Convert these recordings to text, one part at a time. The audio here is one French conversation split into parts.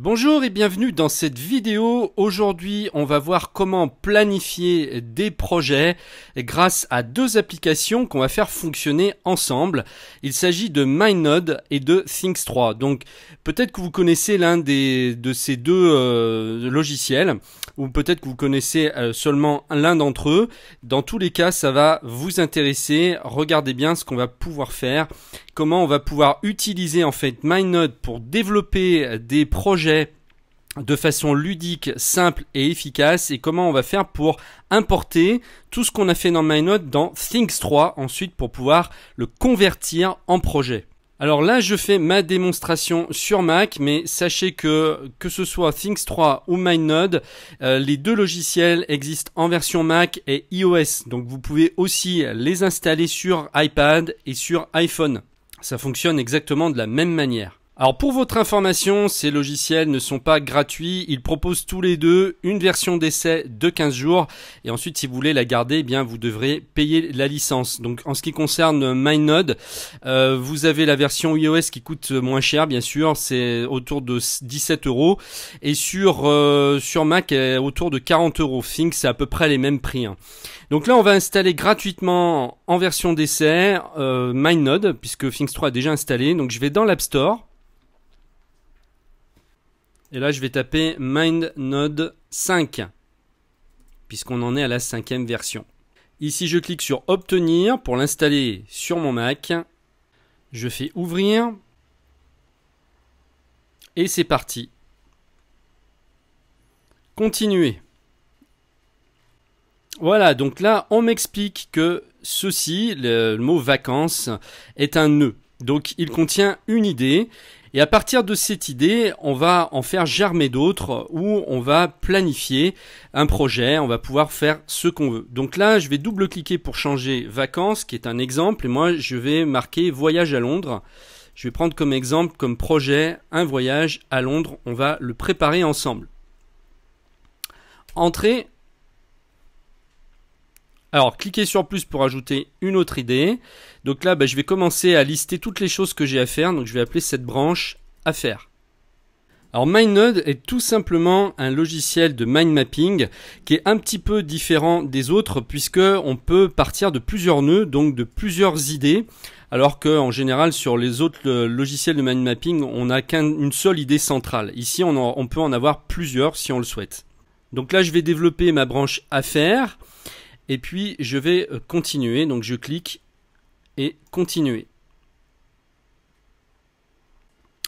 Bonjour et bienvenue dans cette vidéo. Aujourd'hui, on va voir comment planifier des projets grâce à deux applications qu'on va faire fonctionner ensemble. Il s'agit de MindNode et de Things 3. Donc, peut-être que vous connaissez l'un de ces deux euh, logiciels ou peut-être que vous connaissez euh, seulement l'un d'entre eux. Dans tous les cas, ça va vous intéresser. Regardez bien ce qu'on va pouvoir faire, comment on va pouvoir utiliser en fait MindNode pour développer des projets de façon ludique, simple et efficace et comment on va faire pour importer tout ce qu'on a fait dans Mynode dans Things 3 ensuite pour pouvoir le convertir en projet. Alors là, je fais ma démonstration sur Mac, mais sachez que que ce soit Things 3 ou MyNode, euh, les deux logiciels existent en version Mac et iOS, donc vous pouvez aussi les installer sur iPad et sur iPhone. Ça fonctionne exactement de la même manière. Alors pour votre information, ces logiciels ne sont pas gratuits, ils proposent tous les deux une version d'essai de 15 jours et ensuite si vous voulez la garder, eh bien vous devrez payer la licence. Donc en ce qui concerne MyNode, euh, vous avez la version iOS qui coûte moins cher bien sûr, c'est autour de 17 euros et sur euh, sur Mac autour de 40 euros. Think c'est à peu près les mêmes prix. Hein. Donc là on va installer gratuitement en version d'essai euh, MyNode puisque Things 3 est déjà installé. Donc je vais dans l'App Store et là, je vais taper Mind Node 5, puisqu'on en est à la cinquième version. Ici, je clique sur Obtenir pour l'installer sur mon Mac. Je fais Ouvrir. Et c'est parti. Continuer. Voilà, donc là, on m'explique que ceci, le, le mot vacances, est un nœud. Donc il contient une idée et à partir de cette idée, on va en faire germer d'autres où on va planifier un projet, on va pouvoir faire ce qu'on veut. Donc là, je vais double-cliquer pour changer vacances, qui est un exemple, et moi, je vais marquer voyage à Londres. Je vais prendre comme exemple, comme projet, un voyage à Londres. On va le préparer ensemble. Entrée, alors, cliquez sur plus pour ajouter une autre idée. Donc là, bah, je vais commencer à lister toutes les choses que j'ai à faire. Donc, je vais appeler cette branche Affaires ». Alors MindNode est tout simplement un logiciel de mind mapping qui est un petit peu différent des autres puisque on peut partir de plusieurs nœuds, donc de plusieurs idées, alors qu'en général sur les autres logiciels de mind mapping on n'a qu'une seule idée centrale. Ici on, on peut en avoir plusieurs si on le souhaite. Donc là je vais développer ma branche affaires et puis je vais euh, continuer, donc je clique et continuer.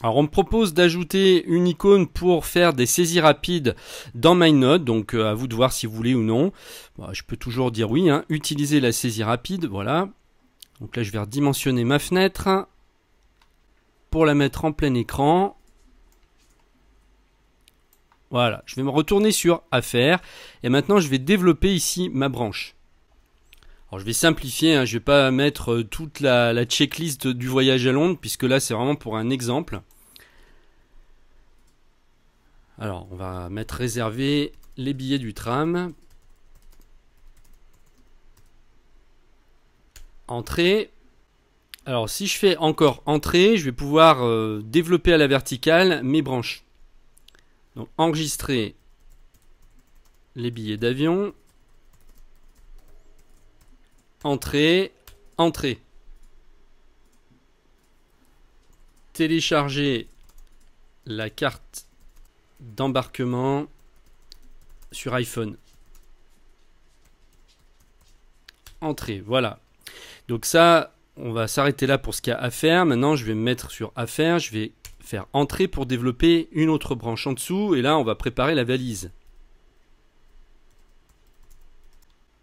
Alors on me propose d'ajouter une icône pour faire des saisies rapides dans mynode donc euh, à vous de voir si vous voulez ou non. je peux toujours dire oui, hein. utiliser la saisie rapide, voilà. Donc là je vais redimensionner ma fenêtre pour la mettre en plein écran. Voilà, je vais me retourner sur affaires et maintenant je vais développer ici ma branche. Alors je vais simplifier, Je hein, je vais pas mettre euh, toute la, checklist du voyage à Londres puisque là c'est vraiment pour un exemple. Alors on va mettre réserver les billets du tram. Entrée. Alors si je fais encore entrée, je vais pouvoir euh, développer à la verticale mes branches enregistrer les billets d'avion. Entrée, entrée. Télécharger la carte d'embarquement sur iPhone. Entrée, voilà. Donc ça, on va s'arrêter là pour ce qu'il y a à faire. Maintenant, je vais me mettre sur affaires, Je vais faire entrer pour développer une autre branche en dessous et là on va préparer la valise.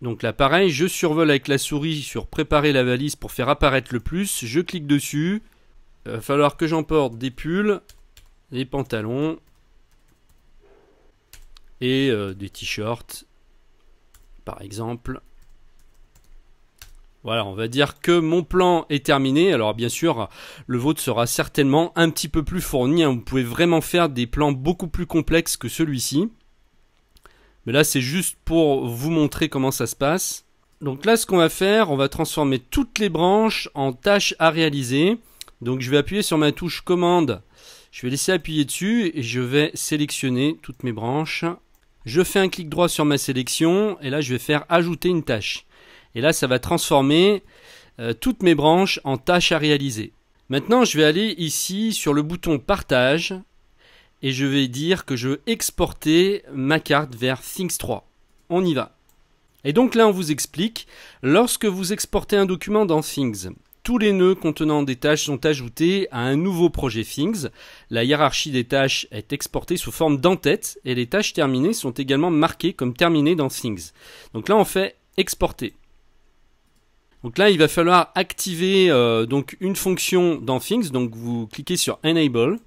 Donc là pareil, je survole avec la souris sur préparer la valise pour faire apparaître le plus, je clique dessus, il va falloir que j'emporte des pulls, des pantalons et euh, des t-shirts par exemple. Voilà, on va dire que mon plan est terminé. Alors bien sûr, le vôtre sera certainement un petit peu plus fourni. Hein. Vous pouvez vraiment faire des plans beaucoup plus complexes que celui-ci. Mais là, c'est juste pour vous montrer comment ça se passe. Donc là, ce qu'on va faire, on va transformer toutes les branches en tâches à réaliser. Donc je vais appuyer sur ma touche commande. Je vais laisser appuyer dessus et je vais sélectionner toutes mes branches. Je fais un clic droit sur ma sélection et là je vais faire ajouter une tâche. Et là, ça va transformer euh, toutes mes branches en tâches à réaliser. Maintenant, je vais aller ici sur le bouton Partage et je vais dire que je veux exporter ma carte vers Things 3. On y va. Et donc là, on vous explique, lorsque vous exportez un document dans Things, tous les nœuds contenant des tâches sont ajoutés à un nouveau projet Things. La hiérarchie des tâches est exportée sous forme d'entête et les tâches terminées sont également marquées comme terminées dans Things. Donc là, on fait exporter. Donc là, il va falloir activer euh, donc une fonction dans Things. Donc vous cliquez sur Enable.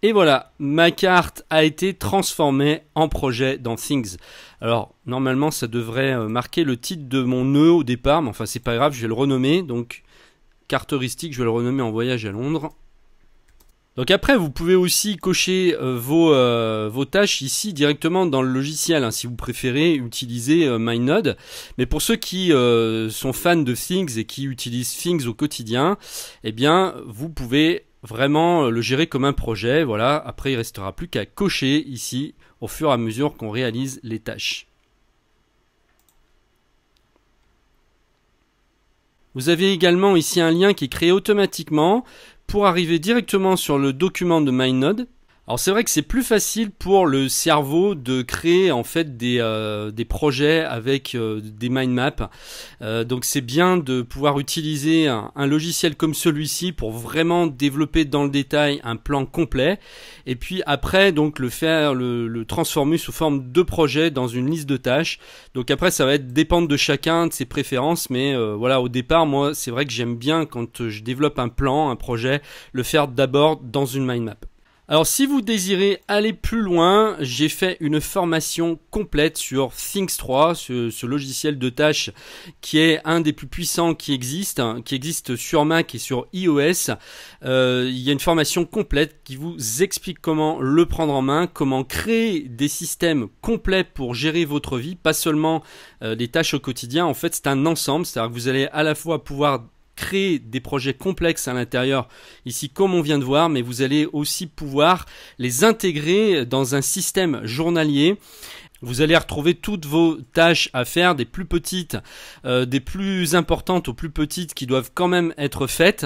Et voilà, ma carte a été transformée en projet dans Things. Alors, normalement, ça devrait euh, marquer le titre de mon nœud au départ, mais enfin, c'est pas grave, je vais le renommer. Donc, carte heuristique, je vais le renommer en voyage à Londres. Donc après, vous pouvez aussi cocher euh, euh, vos, tâches ici directement dans le logiciel, hein, si vous préférez utiliser euh, MyNode. Mais pour ceux qui sont fans de Things et qui utilisent Things au quotidien, eh bien, vous pouvez vraiment le gérer comme un projet. Voilà, après, il restera plus qu'à cocher ici au fur et à mesure qu'on réalise les tâches. Vous avez également ici un lien qui est créé automatiquement pour arriver directement sur le document de MyNode alors c'est vrai que c'est plus facile pour le cerveau de créer en fait des, euh, des projets avec euh, des mind maps. Euh, donc c'est bien de pouvoir utiliser un, logiciel comme celui-ci pour vraiment développer dans le détail un plan complet et puis après donc le faire le, transformer sous forme de projet dans une liste de tâches. Donc après ça va être dépendre de chacun de ses préférences mais voilà au départ moi c'est vrai que j'aime bien quand je développe un plan, un projet, le faire d'abord dans une mind map. Alors si vous désirez aller plus loin, j'ai fait une formation complète sur Things 3, ce, logiciel de tâches qui est un des plus puissants qui existe, hein, qui existe sur Mac et sur iOS. Euh, il y a une formation complète qui vous explique comment le prendre en main, comment créer des systèmes complets pour gérer votre vie, pas seulement euh, des tâches au quotidien. En fait, c'est un ensemble, c'est-à-dire que vous allez à la fois pouvoir créer des projets complexes à l'intérieur, ici comme on vient de voir, mais vous allez aussi pouvoir les intégrer dans un système journalier. Vous allez retrouver toutes vos tâches à faire, des plus petites, euh, des plus importantes aux plus petites qui doivent quand même être faites.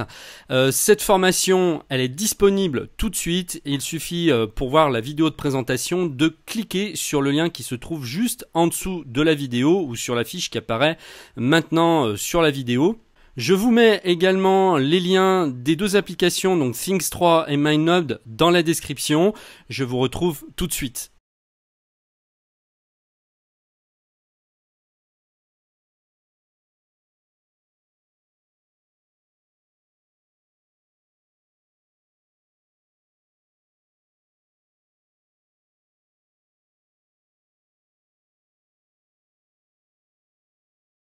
Euh, cette formation, elle est disponible tout de suite. Il suffit euh, pour voir la vidéo de présentation de cliquer sur le lien qui se trouve juste en dessous de la vidéo ou sur la fiche qui apparaît maintenant sur la vidéo. Je vous mets également les liens des deux applications, donc Things 3 et MindNode, dans la description. Je vous retrouve tout de suite.